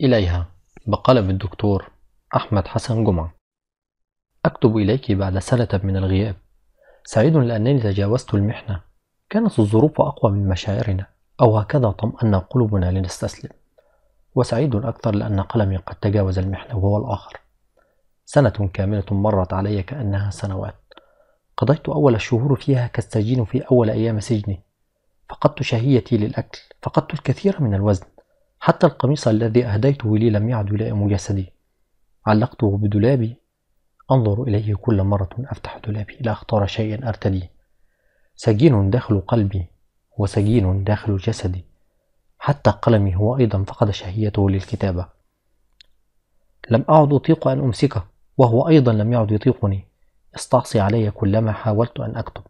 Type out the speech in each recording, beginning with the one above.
إليها بقلم الدكتور أحمد حسن جمعة أكتب إليك بعد سنة من الغياب سعيد لأنني تجاوزت المحنة كانت الظروف أقوى من مشاعرنا أو هكذا طمأن قلوبنا لنستسلم وسعيد أكثر لأن قلمي قد تجاوز المحنة وهو الآخر سنة كاملة مرت علي كأنها سنوات قضيت أول الشهور فيها كالسجين في أول أيام سجني فقدت شهيتي للأكل فقدت الكثير من الوزن حتى القميص الذي أهديته لي لم يعد يلائم جسدي علقته بدولابي أنظر إليه كل مرة أفتح دولابي لا أختار شيئا أرتديه سجين داخل قلبي وسجين داخل جسدي حتى قلمي هو أيضا فقد شهيته للكتابة لم أعد أطيق أن أمسكه وهو أيضا لم يعد يطيقني استعصي علي كلما حاولت أن أكتب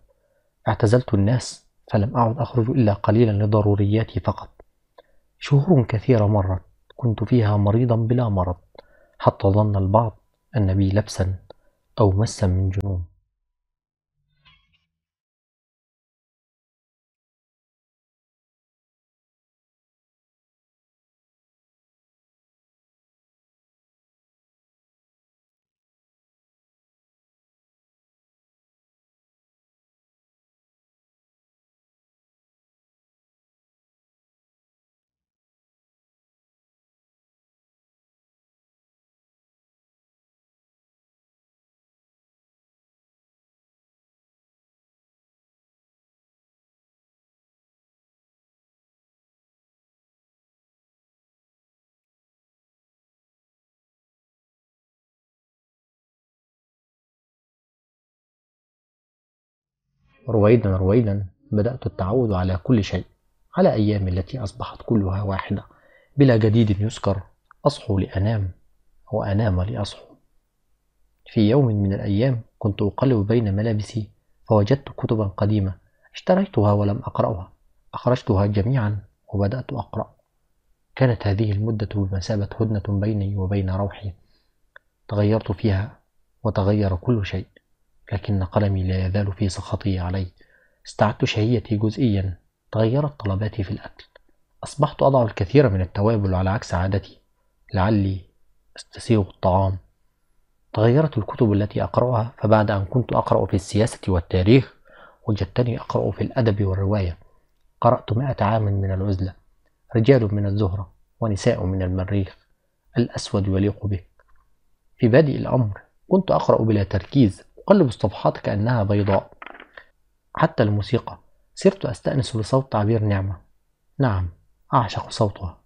اعتزلت الناس فلم أعد أخرج إلا قليلا لضرورياتي فقط شهور كثيرة مرت كنت فيها مريضا بلا مرض حتى ظن البعض أن بي لبسا أو مسا من جنون رويدا رويدا بدأت التعود على كل شيء على أيام التي أصبحت كلها واحدة بلا جديد يذكر أصحو لأنام وأنام لأصحو في يوم من الأيام كنت أقلب بين ملابسي فوجدت كتبا قديمة اشتريتها ولم أقرأها أخرجتها جميعا وبدأت أقرأ كانت هذه المدة بمثابة هدنة بيني وبين روحي تغيرت فيها وتغير كل شيء لكن قلمي لا يزال في سخطي علي استعدت شهيتي جزئيا تغيرت طلباتي في الأكل أصبحت أضع الكثير من التوابل على عكس عادتي لعلي استسيغ الطعام تغيرت الكتب التي أقرأها فبعد أن كنت أقرأ في السياسة والتاريخ وجدتني أقرأ في الأدب والرواية قرأت مائة عام من العزلة رجال من الزهرة ونساء من المريخ الأسود يليق به في بادئ الأمر كنت أقرأ بلا تركيز تقلب الصفحات كأنها بيضاء حتى الموسيقى صرت أستأنس بصوت تعبير نعمة نعم أعشق صوتها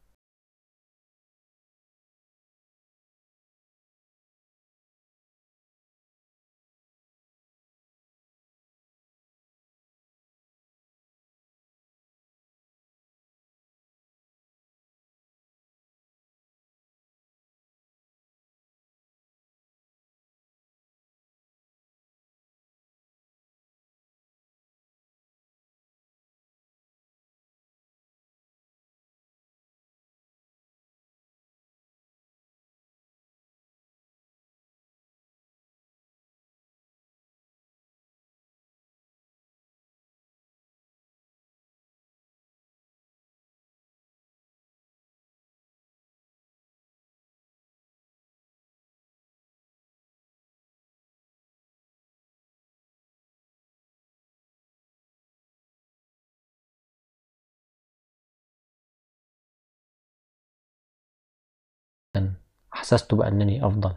أحسست بأنني أفضل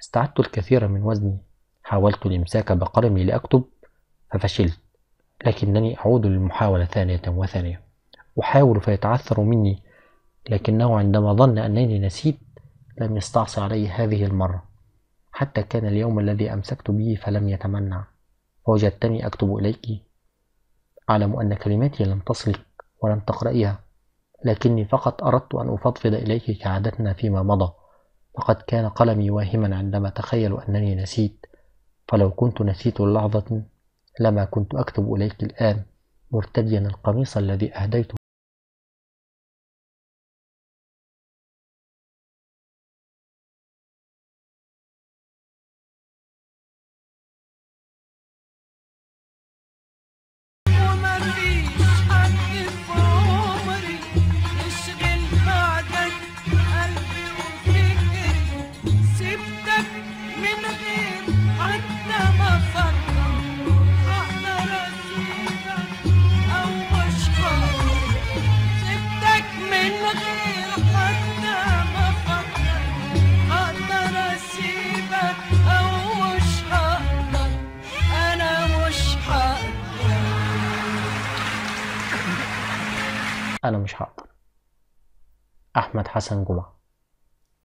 استعدت الكثير من وزني حاولت الإمساك بقلمي لأكتب ففشلت لكنني أعود للمحاولة ثانية وثانية أحاول فيتعثر مني لكنه عندما ظن أنني نسيت لم يستعصي علي هذه المرة حتى كان اليوم الذي أمسكت به فلم يتمنع فوجدتني أكتب إليك أعلم أن كلماتي لم تصلك ولم تقرأيها لكني فقط أردت أن أفضفض إليك كعادتنا فيما مضى لقد كان قلمي واهما عندما تخيل أنني نسيت فلو كنت نسيت اللحظة لما كنت أكتب إليك الآن مرتديا القميص الذي أهديته أنا مش هقدر أحمد حسن جمعة